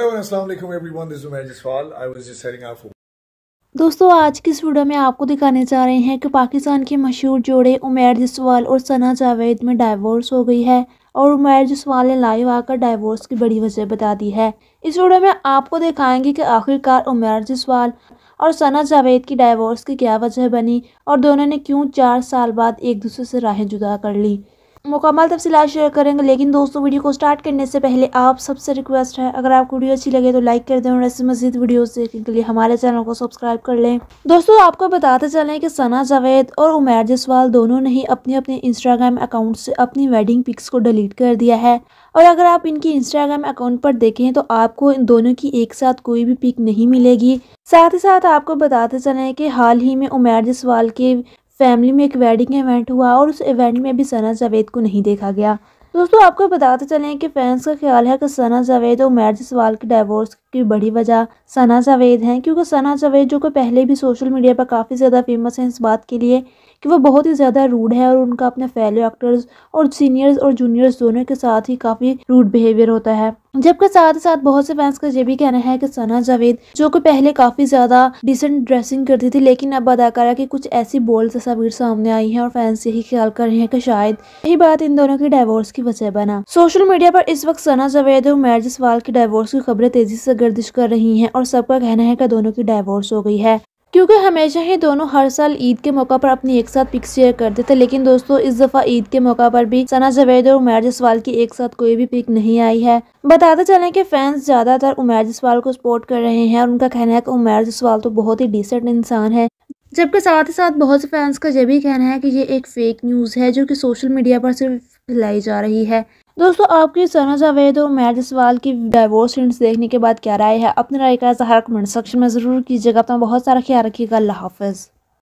दोस्तों आज की इस वीडियो में आपको दिखाने जा रहे हैं कि पाकिस्तान के मशहूर जोड़े उमेर जसवाल और सना जावेद में डाइवोर्स हो गई है और उमेर जसवाल ने लाइव आकर डाइवोर्स की बड़ी वजह बता दी है इस वीडियो में आपको दिखाएंगे कि आखिरकार उमेर जसवाल और सना जावेद की डाइवोर्स की क्या वजह बनी और दोनों ने क्यों चार साल बाद एक दूसरे से राहें जुदा कर ली मुकम्मल तफसीत शेयर करेंगे लेकिन दोस्तों वीडियो को स्टार्ट करने से पहले आप सबसे रिक्वेस्ट है अगर आपको वीडियो अच्छी लगे तो लाइक कर दें और ऐसे मजीद वीडियो देखने के लिए हमारे चैनल को सब्सक्राइब कर लें दोस्तों आपको बताते चलें कि सना जावेद और उमैर जसवाल दोनों ने ही अपने अपने इंस्टाग्राम अकाउंट से अपनी वेडिंग पिक्स को डिलीट कर दिया है और अगर आप इनकी इंस्टाग्राम अकाउंट पर देखें तो आपको इन दोनों की एक साथ कोई भी पिक नहीं मिलेगी साथ ही साथ आपको बताते चलें कि हाल ही में उमैर जसवाल के फैमिली में एक वेडिंग इवेंट हुआ और उस इवेंट में भी सना जावेद को नहीं देखा गया दोस्तों आपको बताते चलें कि फैंस का ख्याल है कि सना जावेद और मैरिज सवाल के डाइवोर्स की बड़ी वजह सना जावेद हैं क्योंकि सना जावेद जो कि पहले भी सोशल मीडिया पर काफ़ी ज़्यादा फेमस हैं इस बात के लिए कि वो बहुत ही ज़्यादा रूड है और उनका अपने फेलो एक्टर्स और सीनियर्स और जूनियर्स दोनों के साथ ही काफ़ी रूड बिहेवियर होता है जबकि साथ ही साथ बहुत से फैंस का ये भी कहना है कि सना जावेद जो कि पहले काफ़ी ज़्यादा डिसेंट ड्रेसिंग करती थी लेकिन अब अदाकारा की कुछ ऐसी बोल तस्वीर सामने आई हैं और फैंस यही ख्याल कर रहे हैं कि शायद यही बात इन दोनों के डायवोर्स की वजह बना सोशल मीडिया पर इस वक्त सना जावेद और मैरिज सवाल की डाइवोर्स की खबरें तेजी से गर्दिश कर रही हैं और सबका कहना है कि दोनों की डाइवोर्स हो गई है क्योंकि हमेशा ही दोनों हर साल ईद के मौका पर अपनी एक साथ पिक शेयर करते थे लेकिन दोस्तों इस दफ़ा ईद के मौका पर भी सना जवेद और उमेर जसवाल की एक साथ कोई भी पिक नहीं आई है बताते चलें कि फैंस ज़्यादातर उमेर जसवाल को सपोर्ट कर रहे हैं और उनका कहना है कि उमेर जसवाल तो बहुत ही डिसेंट इंसान है जबकि साथ ही साथ बहुत से फैंस का यह भी कहना है कि ये एक फेक न्यूज़ है जो की सोशल मीडिया पर सिर्फ फैलाई जा रही है दोस्तों आपकी सना जावेद और मैट सवाल की डाइवोर्स रिंट्स देखने के बाद क्या राय है अपनी राय का इजहार कमेंट सेक्शन में ज़रूर कीजिएगा अपना बहुत सारा ख्याल रखिएगा अल्लाह हाफिज़